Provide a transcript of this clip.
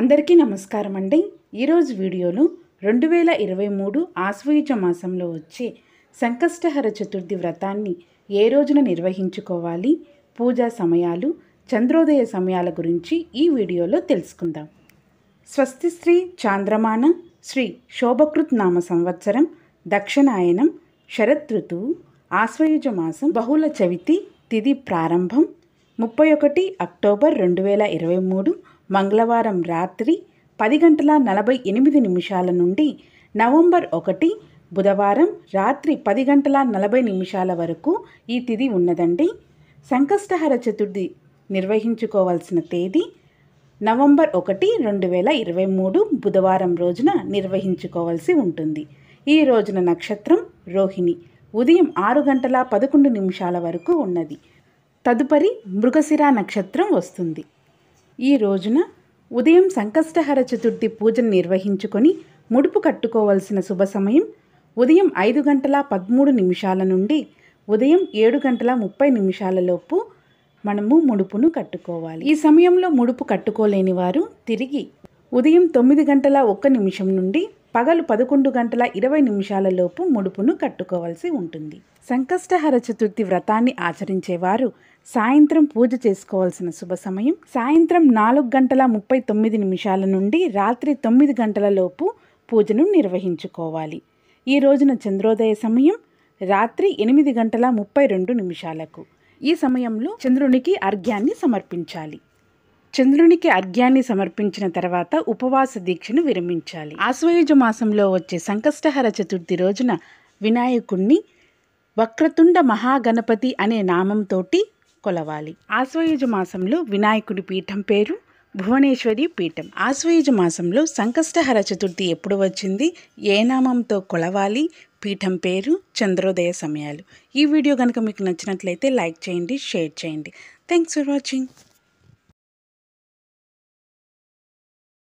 అందరికీ నమస్కారం అండి ఈరోజు వీడియోలో రెండు వేల ఇరవై మూడు ఆశ్వయుజ మాసంలో వచ్చే సంకష్టహర చతుర్థి వ్రతాన్ని ఏ రోజున నిర్వహించుకోవాలి పూజా సమయాలు చంద్రోదయ సమయాల గురించి ఈ వీడియోలో తెలుసుకుందాం స్వస్తి శ్రీ చాంద్రమాన శ్రీ శోభకృత్ నామ సంవత్సరం దక్షిణాయనం శరత్ ఋతువు ఆశ్వయుజ మాసం బహుళ చవితి తిది ప్రారంభం ముప్పై ఒకటి అక్టోబర్ రెండు వేల ఇరవై మూడు మంగళవారం రాత్రి పది గంటల నలభై ఎనిమిది నిమిషాల నుండి నవంబర్ ఒకటి బుధవారం రాత్రి పది గంటల నలభై నిమిషాల వరకు ఈ తిథి ఉన్నదండి సంకష్టహర చతుర్థి నిర్వహించుకోవాల్సిన తేదీ నవంబర్ ఒకటి రెండు వేల ఇరవై మూడు బుధవారం రోజున నిర్వహించుకోవాల్సి ఉంటుంది ఈ రోజున నక్షత్రం రోహిణి ఉదయం ఆరు గంటల పదకొండు నిమిషాల వరకు ఉన్నది తదుపరి మృగశిర నక్షత్రం వస్తుంది ఈ రోజున ఉదయం సంకష్టహర చతుర్థి పూజను నిర్వహించుకొని ముడుపు కట్టుకోవలసిన శుభ సమయం ఉదయం ఐదు గంటల పదమూడు నిమిషాల నుండి ఉదయం ఏడు గంటల ముప్పై నిమిషాలలోపు మనము ముడుపును కట్టుకోవాలి ఈ సమయంలో ముడుపు కట్టుకోలేని వారు తిరిగి ఉదయం తొమ్మిది గంటల ఒక్క నిమిషం నుండి పగలు పదకొండు గంటల ఇరవై నిమిషాలలోపు ముడుపును కట్టుకోవాల్సి ఉంటుంది సంకష్టహర చతుర్థి వ్రతాన్ని ఆచరించేవారు సాయంత్రం పూజ చేసుకోవాల్సిన శుభ సమయం సాయంత్రం నాలుగు గంటల ముప్పై తొమ్మిది నిమిషాల నుండి రాత్రి తొమ్మిది గంటల లోపు పూజను నిర్వహించుకోవాలి ఈ రోజున చంద్రోదయ సమయం రాత్రి ఎనిమిది గంటల ముప్పై రెండు నిమిషాలకు ఈ సమయంలో చంద్రునికి అర్ఘ్యాన్ని సమర్పించాలి చంద్రునికి అర్ఘ్యాన్ని సమర్పించిన తర్వాత ఉపవాస దీక్షను విరమించాలి ఆశ్వయుజ మాసంలో వచ్చే సంకష్టహర చతుర్థి రోజున వినాయకుణ్ణి వక్రతుండ మహాగణపతి అనే నామంతోటి కొలవాలి ఆశ్వయుజ మాసంలో వినాయకుడి పీఠం పేరు భువనేశ్వరి పీఠం ఆశ్వయుజ మాసంలో సంకష్టహర చతుర్థి ఎప్పుడు వచ్చింది ఏ నామంతో కొలవాలి పీఠం పేరు చంద్రోదయ సమయాలు ఈ వీడియో కనుక మీకు నచ్చినట్లయితే లైక్ చేయండి షేర్ చేయండి థ్యాంక్స్ ఫర్ వాచింగ్